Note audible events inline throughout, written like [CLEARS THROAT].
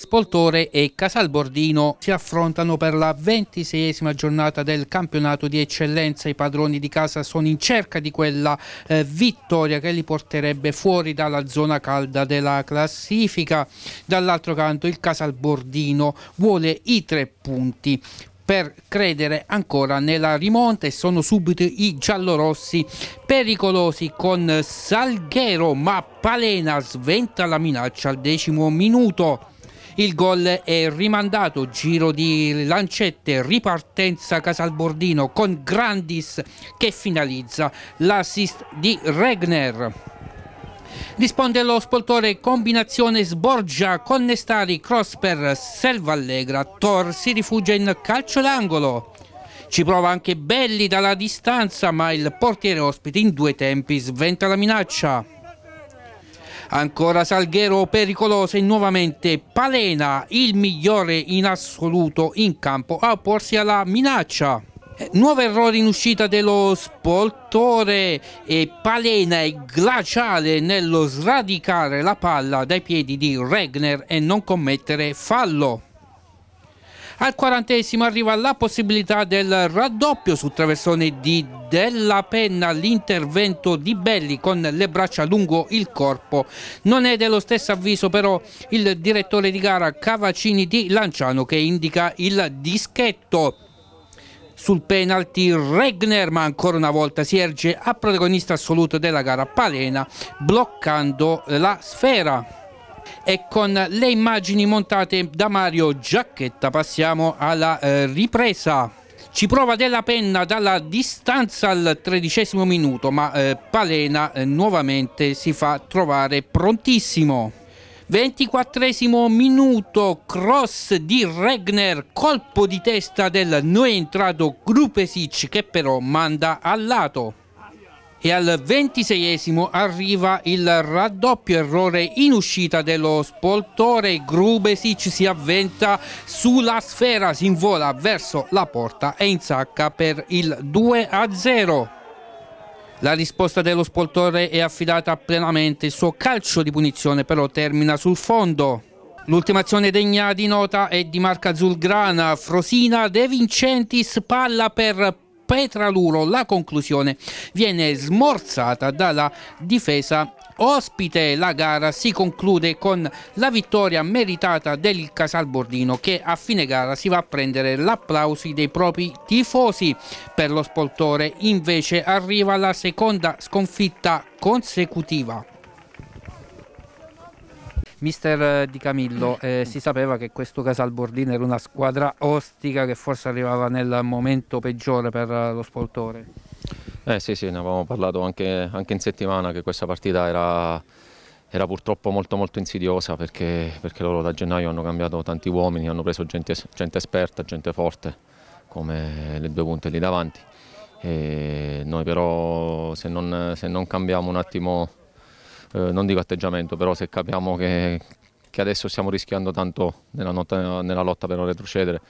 Spoltore e Casalbordino si affrontano per la ventiseiesima giornata del campionato di eccellenza. I padroni di casa sono in cerca di quella eh, vittoria che li porterebbe fuori dalla zona calda della classifica. Dall'altro canto il Casalbordino vuole i tre punti per credere ancora nella rimonta e sono subito i giallorossi pericolosi con Salghero ma Palena sventa la minaccia al decimo minuto. Il gol è rimandato, giro di lancette, ripartenza Casalbordino con Grandis che finalizza l'assist di Regner. Risponde lo spoltore combinazione Sborgia, con Nestari cross per Selvallegra, Thor si rifugia in calcio d'angolo. Ci prova anche Belli dalla distanza, ma il portiere ospite in due tempi sventa la minaccia. Ancora Salghero pericoloso e nuovamente Palena, il migliore in assoluto in campo a porsi alla minaccia. Eh, Nuovo errore in uscita dello spoltore e Palena è glaciale nello sradicare la palla dai piedi di Regner e non commettere fallo. Al quarantesimo arriva la possibilità del raddoppio su traversone di Della Penna, l'intervento di Belli con le braccia lungo il corpo. Non è dello stesso avviso però il direttore di gara Cavacini di Lanciano che indica il dischetto sul penalty Regner ma ancora una volta si erge a protagonista assoluto della gara Palena bloccando la sfera e con le immagini montate da Mario Giacchetta passiamo alla eh, ripresa ci prova della penna dalla distanza al tredicesimo minuto ma eh, Palena eh, nuovamente si fa trovare prontissimo 24 minuto, cross di Regner, colpo di testa del non entrato Grupesic che però manda al lato e al ventiseiesimo arriva il raddoppio errore in uscita dello spoltore Grubesic si avventa sulla sfera si invola verso la porta e insacca per il 2 0 la risposta dello spoltore è affidata plenamente il suo calcio di punizione però termina sul fondo L'ultima azione degna di nota è di marca azulgrana, Frosina De Vincentis, palla per Petraluro la conclusione viene smorzata dalla difesa ospite la gara si conclude con la vittoria meritata del Casalbordino che a fine gara si va a prendere l'applausi dei propri tifosi per lo spoltore invece arriva la seconda sconfitta consecutiva Mister eh, Di Camillo, [CLEARS THROAT] eh, si sapeva che questo Casal Bordino era una squadra ostica che forse arrivava nel momento peggiore per eh, lo spoltore. Eh sì, sì, ne avevamo parlato anche, anche in settimana che questa partita era, era purtroppo molto molto insidiosa perché, perché, loro da gennaio hanno cambiato tanti uomini, hanno preso gente, gente esperta, gente forte come le due punte lì davanti. E noi però se non, se non cambiamo un attimo eh, non dico atteggiamento, però se capiamo che, che adesso stiamo rischiando tanto nella, notta, nella lotta per non retrocedere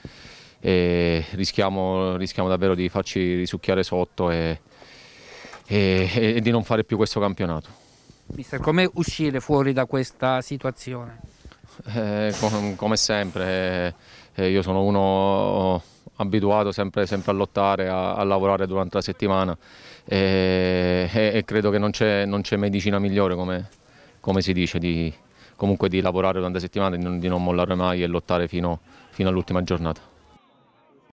e rischiamo, rischiamo, davvero di farci risucchiare sotto e, e, e di non fare più questo campionato. Mister, come uscire fuori da questa situazione? Eh, com come sempre, eh, eh io sono uno abituato sempre, sempre a lottare, a, a, lavorare durante la settimana e, e, e credo che non c'è, medicina migliore come, come si dice, di, comunque di lavorare durante la settimana, di non, di non mollare mai e lottare fino, fino all'ultima giornata.